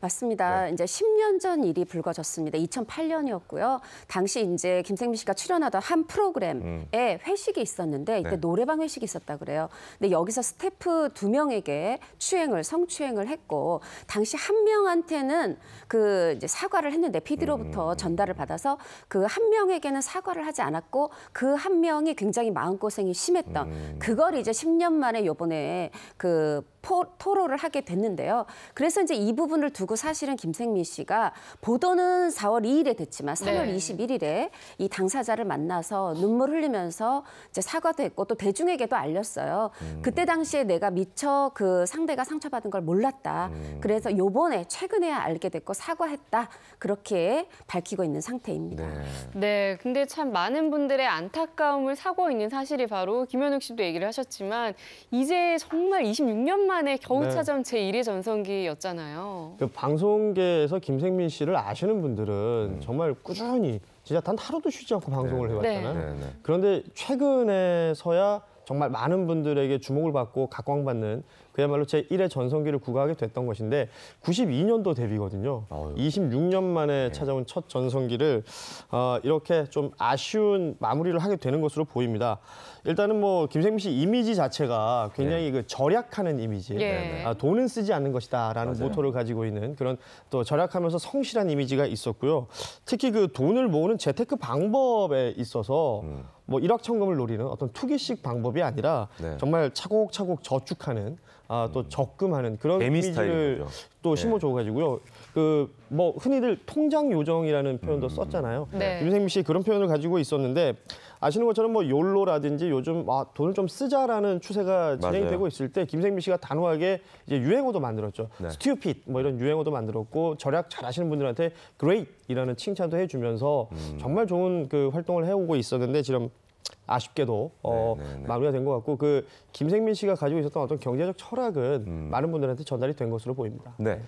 맞습니다. 네. 이제 10년 전 일이 불거졌습니다. 2008년이었고요. 당시 이제 김생민 씨가 출연하던 한 프로그램에 음. 회식이 있었는데 이때 네. 노래방 회식이 있었다 그래요. 근데 여기서 스태프 두 명에게 추행을 성추행을 했고 당시 한 명한테는 그 이제 사과를 했는데 피디로부터 음. 전달을 받아서 그 한 명에게는 사과를 하지 않았고 그 한 명이 굉장히 마음고생이 심했던 음. 그걸 이제 10년 만에 요번에 그 포, 토로를 하게 됐는데요. 그래서 이제 이 부분을 두고 사실은 김생민 씨가 보도는 4월 2일에 됐지만 3월 네. 21일에 이 당사자를 만나서 눈물 흘리면서 이제 사과도 했고 또 대중에게도 알렸어요. 음. 그때 당시에 내가 미처 그 상대가 상처받은 걸 몰랐다. 음. 그래서 요번에 최근에야 알게 됐고 사과했다. 그렇게 밝히고 있는 상태입니다. 네. 네. 근데 참 많은 분들의 안타까움을 사고 있는 사실이 바로 김현욱 씨도 얘기를 하셨지만 이제 정말 26년 만에 겨우 네. 찾아온 제1의 전성기였잖아요. 그 방송계에서 김생민 씨를 아시는 분들은 음. 정말 꾸준히 진짜 단 하루도 쉬지 않고 방송을 네, 네. 해왔잖아요. 네, 그런데 최근에서야 정말 많은 분들에게 주목을 받고 각광받는 그야말로 제1회 전성기를 구가하게 됐던 것인데 92년도 데뷔거든요. 어휴. 26년 만에 네. 찾아온 첫 전성기를 어, 이렇게 좀 아쉬운 마무리를 하게 되는 것으로 보입니다. 일단은 뭐 김생민 씨 이미지 자체가 굉장히 예. 그 절약하는 이미지, 예. 아, 돈은 쓰지 않는 것이다라는 맞아요. 모토를 가지고 있는 그런 또 절약하면서 성실한 이미지가 있었고요. 특히 그 돈을 모으는 재테크 방법에 있어서 음. 뭐일확 천금을 노리는 어떤 투기식 방법이 아니라 네. 정말 차곡차곡 저축하는 아, 또 음. 적금하는 그런 이미지를 또 네. 심어줘 가지고요. 그 뭐 흔히들 통장 요정이라는 표현도 음. 썼잖아요. 네. 윤생민씨 그런 표현을 가지고 있었는데 아시는 것처럼 뭐 욜로라든지 요즘 아, 돈을 좀 쓰자라는 추세가 진행되고 있을 때김생민 씨가 단호하게 이제 유행어도 만들었죠. 네. 스튜핏 뭐 이런 유행어도 만들었고 절약 잘하시는 분들한테 그레이트이라는 칭찬도 해주면서 음. 정말 좋은 그 활동을 해오고 있었는데 지금 아쉽게도 어, 네, 네, 네. 마무리가 된 것 같고 그 김생민 씨가 가지고 있었던 어떤 경제적 철학은 음. 많은 분들한테 전달이 된 것으로 보입니다. 네.